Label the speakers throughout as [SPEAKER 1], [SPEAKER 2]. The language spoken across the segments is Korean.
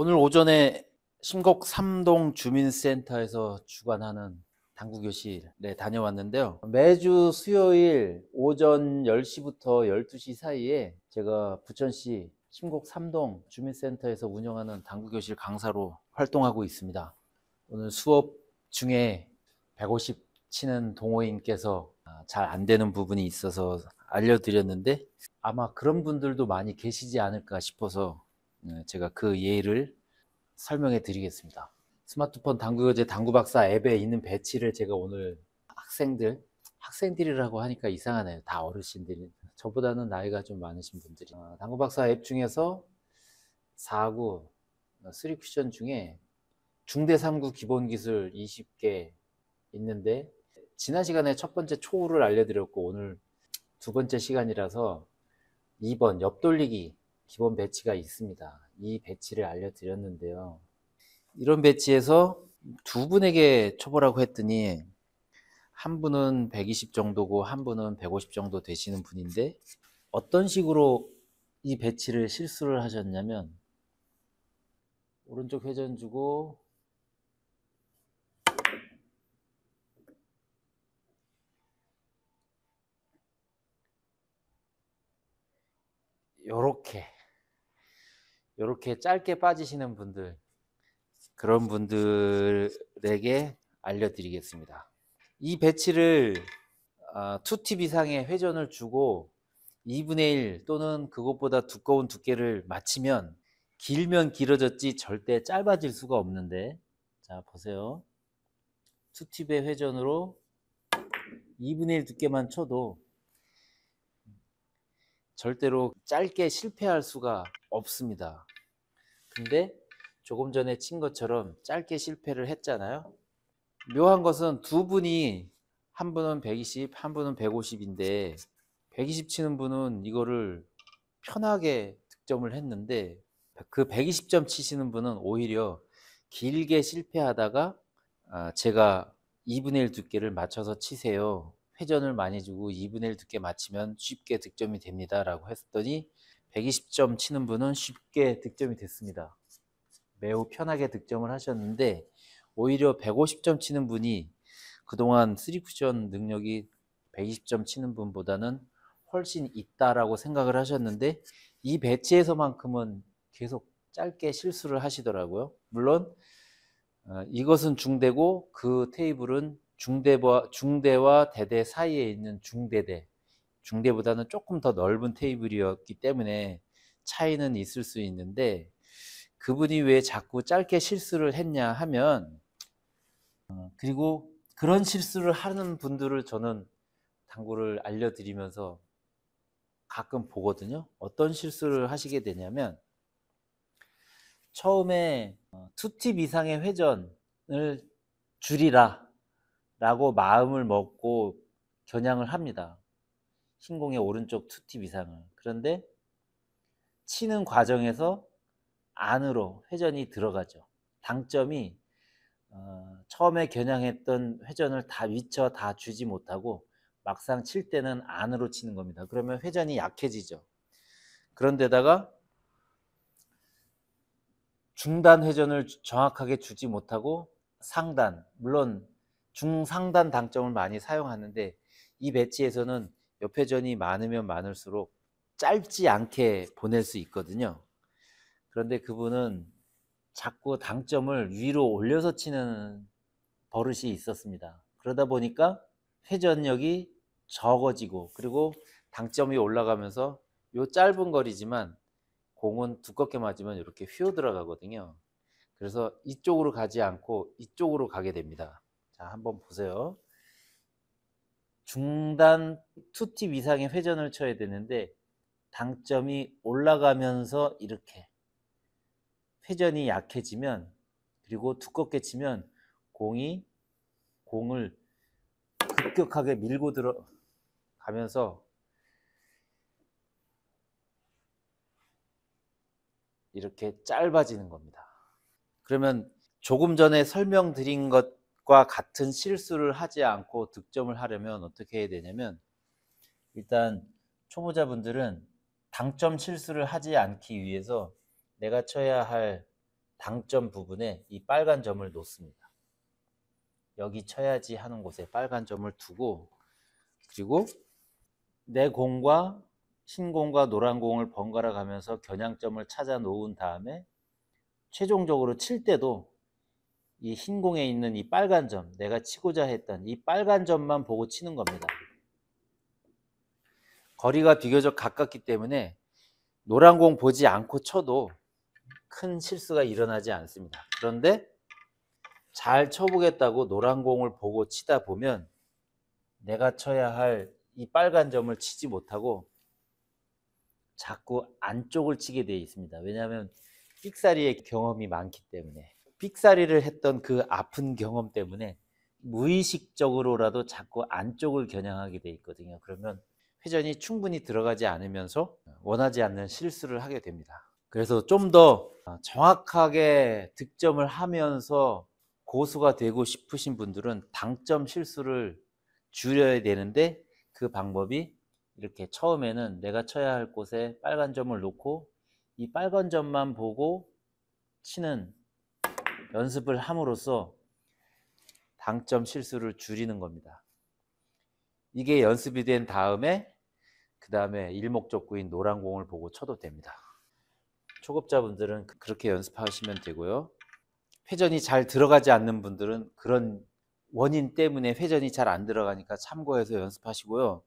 [SPEAKER 1] 오늘 오전에 신곡 삼동 주민센터에서 주관하는 당구교실에 다녀왔는데요. 매주 수요일 오전 10시부터 12시 사이에 제가 부천시 신곡 삼동 주민센터에서 운영하는 당구교실 강사로 활동하고 있습니다. 오늘 수업 중에 150 치는 동호인께서 잘 안 되는 부분이 있어서 알려드렸는데 아마 그런 분들도 많이 계시지 않을까 싶어서 네, 제가 그 예를 설명해 드리겠습니다. 스마트폰 당구교재 당구박사 앱에 있는 배치를 제가 오늘 학생들, 학생들이라고 하니까 이상하네요. 다 어르신들이. 저보다는 나이가 좀 많으신 분들이. 어, 당구박사 앱 중에서 4구, 3쿠션 어, 중에 중대 3구 기본기술 20개 있는데 지난 시간에 첫 번째 초우를 알려드렸고 오늘 두 번째 시간이라서 2번 옆돌리기 기본 배치가 있습니다. 이 배치를 알려드렸는데요. 이런 배치에서 두 분에게 초보라고 했더니 한 분은 120 정도고 한 분은 150 정도 되시는 분인데 어떤 식으로 이 배치를 실수를 하셨냐면 오른쪽 회전 주고 요렇게 이렇게 짧게 빠지시는 분들 그런 분들에게 알려드리겠습니다. 이 배치를 2팁 아, 이상의 회전을 주고 2분의 1 또는 그것보다 두꺼운 두께를 맞추면 길면 길어졌지 절대 짧아질 수가 없는데 자 보세요. 2팁의 회전으로 2분의 1 두께만 쳐도 절대로 짧게 실패할 수가 없습니다. 근데 조금 전에 친 것처럼 짧게 실패를 했잖아요. 묘한 것은 두 분이 한 분은 120, 한 분은 150인데 120 치는 분은 이거를 편하게 득점을 했는데 그 120점 치시는 분은 오히려 길게 실패하다가 아, 제가 2분의 1 두께를 맞춰서 치세요. 회전을 많이 주고 2분의 1 듣게 맞히면 쉽게 득점이 됩니다 라고 했더니 120점 치는 분은 쉽게 득점이 됐습니다 매우 편하게 득점을 하셨는데 오히려 150점 치는 분이 그동안 3쿠션 능력이 120점 치는 분보다는 훨씬 있다라고 생각을 하셨는데 이 배치에서만큼은 계속 짧게 실수를 하시더라고요. 물론 어, 이것은 중대고 그 테이블은 중대와, 중대와 대대 사이에 있는 중대대, 중대보다는 조금 더 넓은 테이블이었기 때문에 차이는 있을 수 있는데 그분이 왜 자꾸 짧게 실수를 했냐 하면 어, 그리고 그런 실수를 하는 분들을 저는 당구를 알려드리면서 가끔 보거든요. 어떤 실수를 하시게 되냐면 처음에 투팁 어, 이상의 회전을 줄이라 라고 마음을 먹고 겨냥을 합니다. 신공의 오른쪽 투팁 이상을. 그런데 치는 과정에서 안으로 회전이 들어가죠. 당점이 어, 처음에 겨냥했던 회전을 다 미쳐 다 주지 못하고 막상 칠 때는 안으로 치는 겁니다. 그러면 회전이 약해지죠. 그런데다가 중단 회전을 정확하게 주지 못하고 상단, 물론 중상단 당점을 많이 사용하는데 이 배치에서는 옆회전이 많으면 많을수록 짧지 않게 보낼 수 있거든요. 그런데 그분은 자꾸 당점을 위로 올려서 치는 버릇이 있었습니다. 그러다 보니까 회전력이 적어지고 그리고 당점이 올라가면서 요 짧은 거리지만 공은 두껍게 맞으면 이렇게 휘어 들어가거든요. 그래서 이쪽으로 가지 않고 이쪽으로 가게 됩니다. 자, 한번 보세요. 중단 2팁 이상의 회전을 쳐야 되는데 당점이 올라가면서 이렇게 회전이 약해지면 그리고 두껍게 치면 공이 공을 급격하게 밀고 들어가면서 이렇게 짧아지는 겁니다. 그러면 조금 전에 설명드린 것과 같은 실수를 하지 않고 득점을 하려면 어떻게 해야 되냐면 일단 초보자분들은 당점 실수를 하지 않기 위해서 내가 쳐야 할 당점 부분에 이 빨간 점을 놓습니다. 여기 쳐야지 하는 곳에 빨간 점을 두고 그리고 내 공과 흰 공과 노란 공을 번갈아 가면서 겨냥점을 찾아 놓은 다음에 최종적으로 칠 때도 이 흰공에 있는 이 빨간 점, 내가 치고자 했던 이 빨간 점만 보고 치는 겁니다. 거리가 비교적 가깝기 때문에 노란 공 보지 않고 쳐도 큰 실수가 일어나지 않습니다. 그런데 잘 쳐보겠다고 노란 공을 보고 치다 보면 내가 쳐야 할 이 빨간 점을 치지 못하고 자꾸 안쪽을 치게 되어 있습니다. 왜냐하면 삑사리의 경험이 많기 때문에 삑사리를 했던 그 아픈 경험 때문에 무의식적으로라도 자꾸 안쪽을 겨냥하게 돼 있거든요. 그러면 회전이 충분히 들어가지 않으면서 원하지 않는 실수를 하게 됩니다. 그래서 좀 더 정확하게 득점을 하면서 고수가 되고 싶으신 분들은 당점 실수를 줄여야 되는데 그 방법이 이렇게 처음에는 내가 쳐야 할 곳에 빨간 점을 놓고 이 빨간 점만 보고 치는 연습을 함으로써 당점 실수를 줄이는 겁니다. 이게 연습이 된 다음에 그 다음에 일목적구인 노란 공을 보고 쳐도 됩니다. 초급자분들은 그렇게 연습하시면 되고요. 회전이 잘 들어가지 않는 분들은 그런 원인 때문에 회전이 잘 안 들어가니까 참고해서 연습하시고요.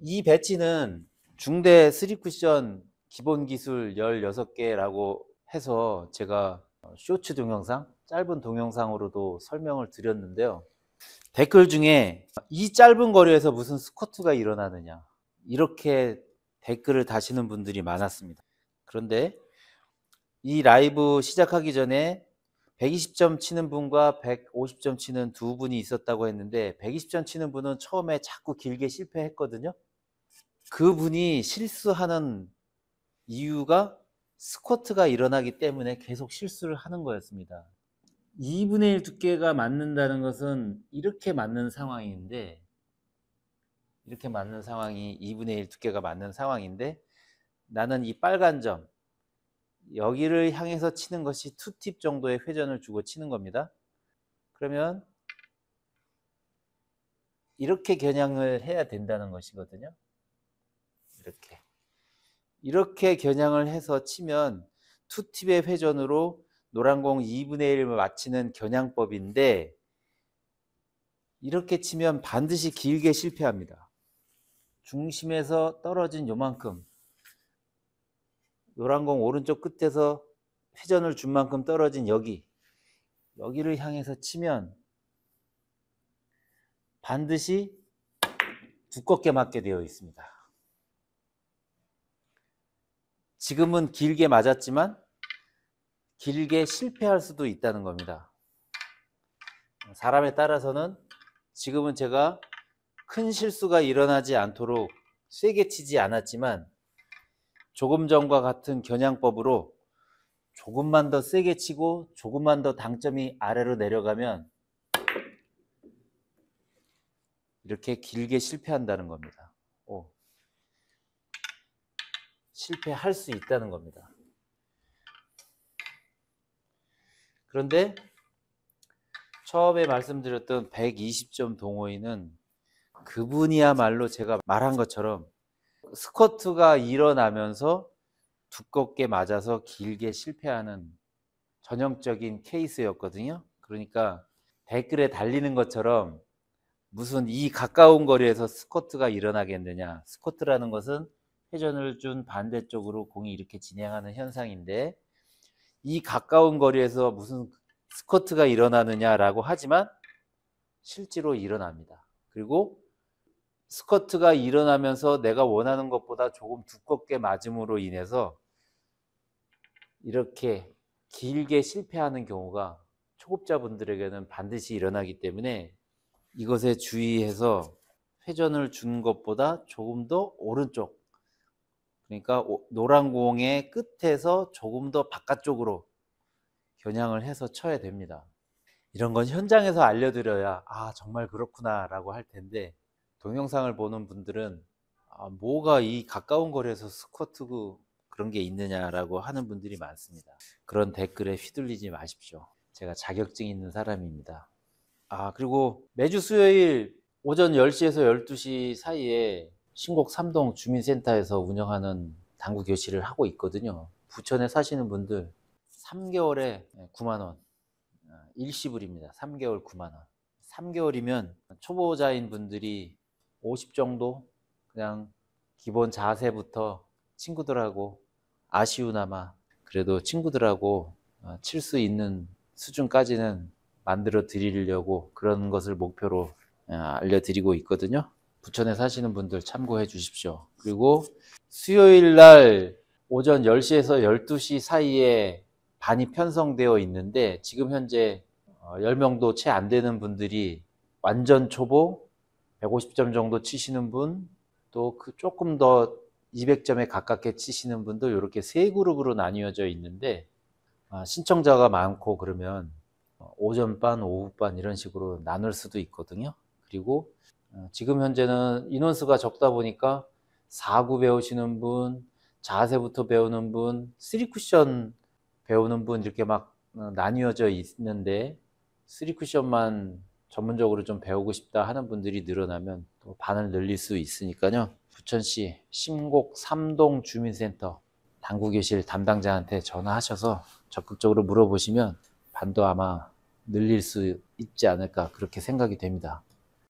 [SPEAKER 1] 이 배치는 중대 3쿠션 기본 기술 16개라고 해서 제가 쇼츠 동영상 짧은 동영상으로도 설명을 드렸는데요. 댓글 중에 이 짧은 거리에서 무슨 스쿼트가 일어나느냐 이렇게 댓글을 다시는 분들이 많았습니다. 그런데 이 라이브 시작하기 전에 120점 치는 분과 150점 치는 두 분이 있었다고 했는데 120점 치는 분은 처음에 자꾸 길게 실패했거든요. 그 분이 실수하는 이유가 스쿼트가 일어나기 때문에 계속 실수를 하는 거였습니다. 2분의 1 두께가 맞는다는 것은 이렇게 맞는 상황인데 이렇게 맞는 상황이 2분의 1 두께가 맞는 상황인데 나는 이 빨간 점 여기를 향해서 치는 것이 투팁 정도의 회전을 주고 치는 겁니다. 그러면 이렇게 겨냥을 해야 된다는 것이거든요. 이렇게 이렇게 겨냥을 해서 치면 투팁의 회전으로 노란공 2분의 1을 맞히는 겨냥법인데 이렇게 치면 반드시 길게 실패합니다. 중심에서 떨어진 요만큼 노란공 오른쪽 끝에서 회전을 준 만큼 떨어진 여기 여기를 향해서 치면 반드시 두껍게 맞게 되어 있습니다. 지금은 길게 맞았지만 길게 실패할 수도 있다는 겁니다. 사람에 따라서는 지금은 제가 큰 실수가 일어나지 않도록 세게 치지 않았지만 조금 전과 같은 겨냥법으로 조금만 더 세게 치고 조금만 더 당점이 아래로 내려가면 이렇게 길게 실패한다는 겁니다. 오. 실패할 수 있다는 겁니다. 그런데 처음에 말씀드렸던 120점 동호인은 그분이야말로 제가 말한 것처럼 스쿼트가 일어나면서 두껍게 맞아서 길게 실패하는 전형적인 케이스였거든요. 그러니까 댓글에 달리는 것처럼 무슨 이 가까운 거리에서 스쿼트가 일어나겠느냐. 스쿼트라는 것은 회전을 준 반대쪽으로 공이 이렇게 진행하는 현상인데 이 가까운 거리에서 무슨 스쿼트가 일어나느냐라고 하지만 실제로 일어납니다. 그리고 스쿼트가 일어나면서 내가 원하는 것보다 조금 두껍게 맞음으로 인해서 이렇게 길게 실패하는 경우가 초급자분들에게는 반드시 일어나기 때문에 이것에 주의해서 회전을 준 것보다 조금 더 오른쪽 그러니까 노란 공의 끝에서 조금 더 바깥쪽으로 겨냥을 해서 쳐야 됩니다. 이런 건 현장에서 알려드려야 아 정말 그렇구나 라고 할 텐데 동영상을 보는 분들은 아, 뭐가 이 가까운 거리에서 스쿼트고 그런 게 있느냐라고 하는 분들이 많습니다. 그런 댓글에 휘둘리지 마십시오. 제가 자격증 있는 사람입니다. 아 그리고 매주 수요일 오전 10시에서 12시 사이에 신곡 삼동 주민센터에서 운영하는 당구 교실을 하고 있거든요. 부천에 사시는 분들 3개월에 9만원 예, 아, 일시불입니다. 3개월 9만원 3개월이면 초보자인 분들이 50 정도 그냥 기본 자세부터 친구들하고 아쉬우나마 그래도 친구들하고 어, 칠수 있는 수준까지는 만들어 드리려고 그런 것을 목표로 예, 알려드리고 있거든요. 부천에 사시는 분들 참고해 주십시오. 그리고 수요일 날 오전 10시에서 12시 사이에 반이 편성되어 있는데 지금 현재 10명도 어, 채안 되는 분들이 완전 초보 150점 정도 치시는 분, 또 그 조금 더 200점에 가깝게 치시는 분도 이렇게 세 그룹으로 나뉘어져 있는데 아, 신청자가 많고 그러면 어, 오전반, 오후반 이런 식으로 나눌 수도 있거든요. 그리고 어, 지금 현재는 인원수가 적다 보니까 4구 배우시는 분, 자세부터 배우는 분, 3쿠션 배우는 분 이렇게 막 어, 나뉘어져 있는데 3쿠션만 전문적으로 좀 배우고 싶다 하는 분들이 늘어나면 또 반을 늘릴 수 있으니까요. 부천시 신곡 3동 주민센터 당구 계실 담당자한테 전화하셔서 적극적으로 물어보시면 반도 아마 늘릴 수 있지 않을까 그렇게 생각이 됩니다.